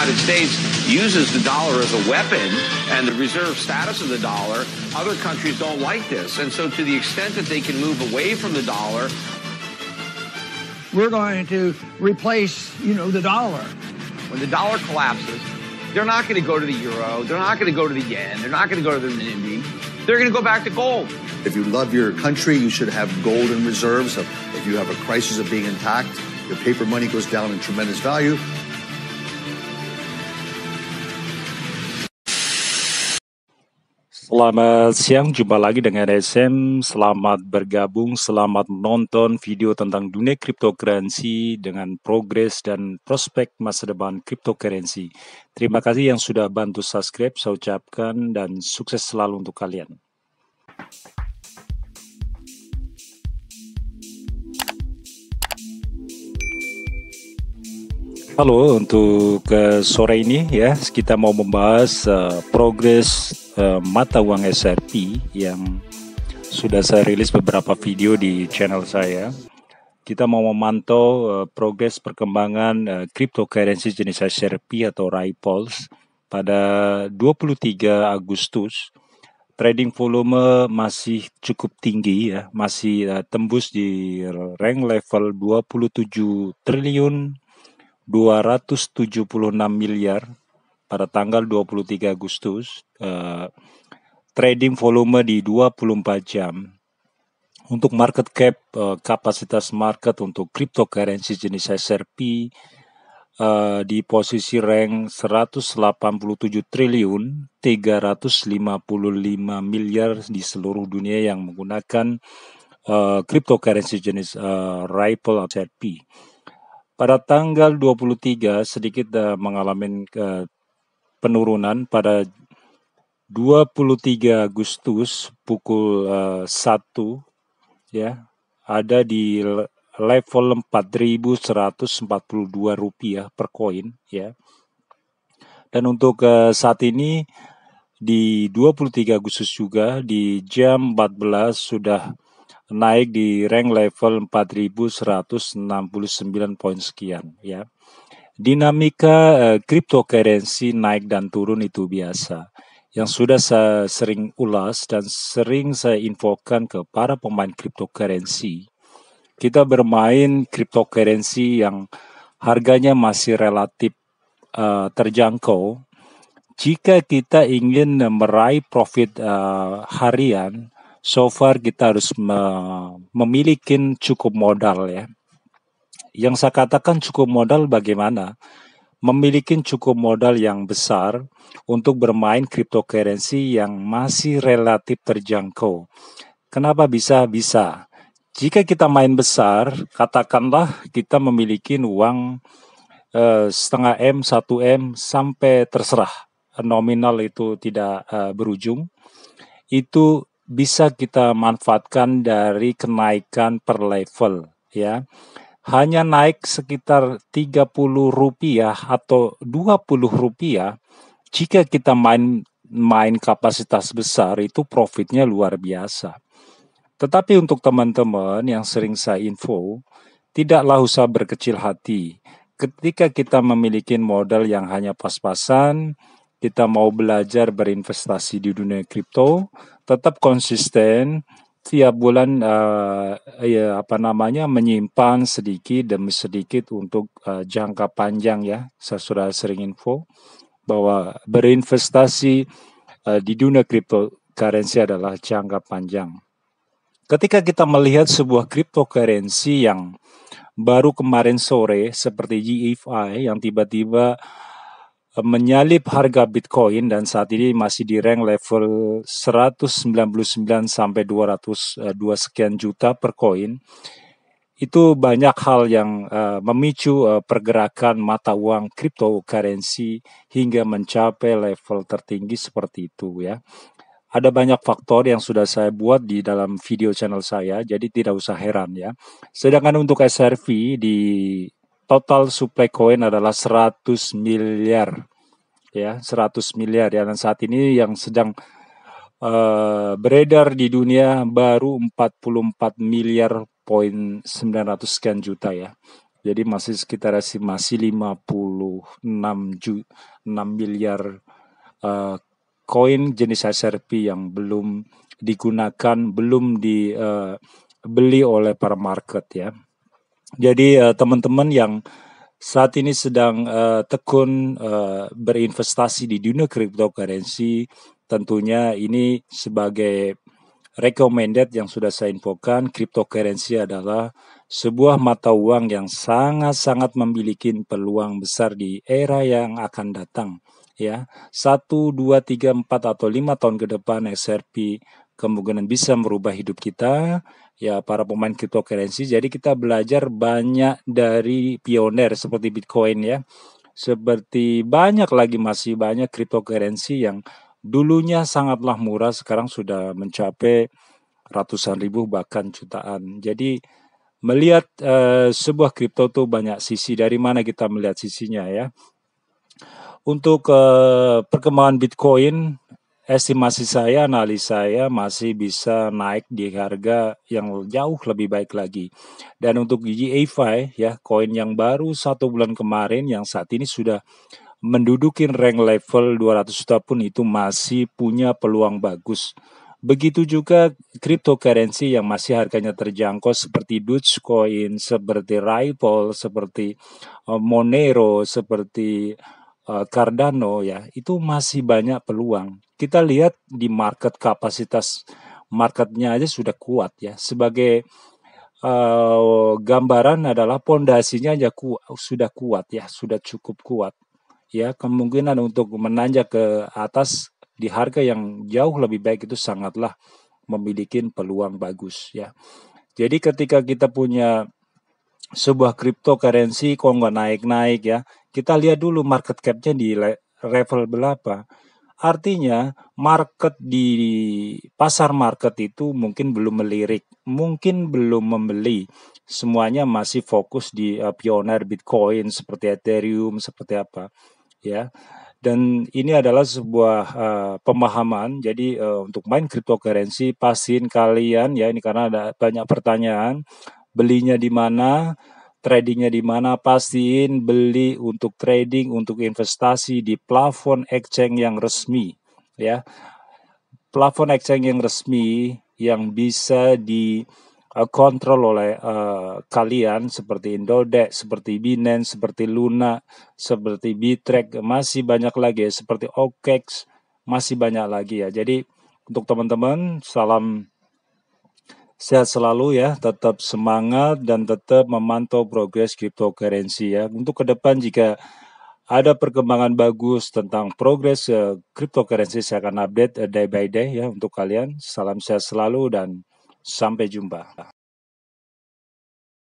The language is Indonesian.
United States uses the dollar as a weapon and the reserve status of the dollar, other countries don't like this. And so to the extent that they can move away from the dollar, we're going to replace, you know, the dollar. When the dollar collapses, they're not going to go to the euro. They're not going to go to the yen. They're not going to go to the renminbi. They're going to go back to gold. If you love your country, you should have gold in reserves. If you have a crisis of being intact, your paper money goes down in tremendous value. Selamat siang, jumpa lagi dengan SM. Selamat bergabung, selamat menonton video tentang dunia cryptocurrency dengan progres dan prospek masa depan cryptocurrency. Terima kasih yang sudah bantu subscribe, saya ucapkan dan sukses selalu untuk kalian. Halo, untuk eh, sore ini ya, kita mau membahas uh, progres mata uang SRP yang sudah saya rilis beberapa video di channel saya. Kita mau memantau uh, progres perkembangan uh, cryptocurrency jenis SRP atau RIPLs pada 23 Agustus. Trading volume masih cukup tinggi ya, masih uh, tembus di rank level 27 triliun 276 miliar pada tanggal 23 Agustus uh, trading volume di 24 jam untuk market cap uh, kapasitas market untuk cryptocurrency jenis SRP uh, eh, di posisi rank 187 triliun 355 miliar di seluruh dunia yang menggunakan uh, cryptocurrency jenis uh, Ripple SRP. Pada tanggal 23 sedikit uh, mengalami uh, penurunan pada 23 Agustus pukul uh, eh, 1 ya ada di level 4.142 rupiah per koin ya. Dan untuk uh, saat ini di 23 Agustus juga di jam 14 sudah naik di rank level 4169 poin sekian ya. Dinamika eh, cryptocurrency naik dan turun itu biasa. Yang sudah saya sering ulas dan sering saya infokan ke para pemain cryptocurrency. Kita bermain cryptocurrency yang harganya masih relatif uh, terjangkau. Jika kita ingin meraih profit uh, harian, so far kita harus me memiliki cukup modal ya yang saya katakan cukup modal bagaimana? Memiliki cukup modal yang besar untuk bermain cryptocurrency yang masih relatif terjangkau. Kenapa bisa? Bisa. Jika kita main besar, katakanlah kita memiliki uang eh, setengah M, 1 M, sampai terserah nominal itu tidak eh, berujung, itu bisa kita manfaatkan dari kenaikan per level ya hanya naik sekitar 30 rupiah atau 20 rupiah jika kita main main kapasitas besar itu profitnya luar biasa. Tetapi untuk teman-teman yang sering saya info, tidaklah usah berkecil hati. Ketika kita memiliki modal yang hanya pas-pasan, kita mau belajar berinvestasi di dunia kripto, tetap konsisten, tiap bulan uh, ya apa namanya menyimpan sedikit demi sedikit untuk uh, jangka panjang ya. Saya sudah sering info bahwa berinvestasi uh, di dunia cryptocurrency adalah jangka panjang. Ketika kita melihat sebuah cryptocurrency yang baru kemarin sore seperti GFI yang tiba-tiba menyalip harga Bitcoin dan saat ini masih di rank level 199 sampai 202 eh, sekian juta per koin. Itu banyak hal yang uh, memicu uh, pergerakan mata uang cryptocurrency hingga mencapai level tertinggi seperti itu ya ada banyak faktor yang sudah saya buat di dalam video channel saya, jadi tidak usah heran ya. Sedangkan untuk SRV di total supply koin adalah 100 miliar. Ya, 100 miliar ya. Dan saat ini yang sedang uh, beredar di dunia baru 44 miliar poin 900 sekian juta ya. Jadi masih sekitar masih 56 juta 6 miliar eh, koin uh, jenis SRP yang belum digunakan, belum dibeli eh, uh, oleh para market ya. Jadi teman eh, teman-teman yang saat ini sedang uh, tekun uh, berinvestasi di dunia cryptocurrency, tentunya ini sebagai recommended yang sudah saya infokan, cryptocurrency adalah sebuah mata uang yang sangat-sangat memiliki peluang besar di era yang akan datang. Ya, satu, dua, tiga, empat atau lima tahun ke depan XRP kemungkinan bisa merubah hidup kita ya para pemain cryptocurrency. Jadi kita belajar banyak dari pioner seperti Bitcoin ya. Seperti banyak lagi masih banyak cryptocurrency yang dulunya sangatlah murah sekarang sudah mencapai ratusan ribu bahkan jutaan. Jadi melihat uh, sebuah kripto tuh banyak sisi dari mana kita melihat sisinya ya. Untuk uh, perkembangan Bitcoin estimasi saya, analis saya masih bisa naik di harga yang jauh lebih baik lagi. Dan untuk a 5 ya, koin yang baru satu bulan kemarin yang saat ini sudah mendudukin rank level 200 juta pun itu masih punya peluang bagus. Begitu juga cryptocurrency yang masih harganya terjangkau seperti Dogecoin, seperti Ripple, seperti eh, Monero, seperti Eh, Cardano ya itu masih banyak peluang. Kita lihat di market kapasitas marketnya aja sudah kuat ya. Sebagai uh, gambaran adalah pondasinya aja ku, sudah kuat ya, sudah cukup kuat ya. Kemungkinan untuk menanjak ke atas di harga yang jauh lebih baik itu sangatlah memiliki peluang bagus ya. Jadi ketika kita punya sebuah cryptocurrency kok nggak naik-naik ya, kita lihat dulu market cap-nya di level berapa. Artinya market di pasar market itu mungkin belum melirik, mungkin belum membeli. Semuanya masih fokus di uh, pioner Bitcoin seperti Ethereum seperti apa, ya. Dan ini adalah sebuah uh, pemahaman. Jadi uh, untuk main cryptocurrency pastiin kalian ya ini karena ada banyak pertanyaan. Belinya di mana? tradingnya di mana pastiin beli untuk trading untuk investasi di plafon exchange yang resmi ya plafon exchange yang resmi yang bisa dikontrol kontrol oleh uh, kalian seperti Indodex, seperti Binance, seperti Luna, seperti Bitrek, masih banyak lagi ya, seperti OKEX, masih banyak lagi ya. Jadi untuk teman-teman, salam Sehat selalu ya, tetap semangat dan tetap memantau progres cryptocurrency ya. Untuk ke depan jika ada perkembangan bagus tentang progres uh, cryptocurrency saya akan update uh, day by day ya untuk kalian. Salam sehat selalu dan sampai jumpa.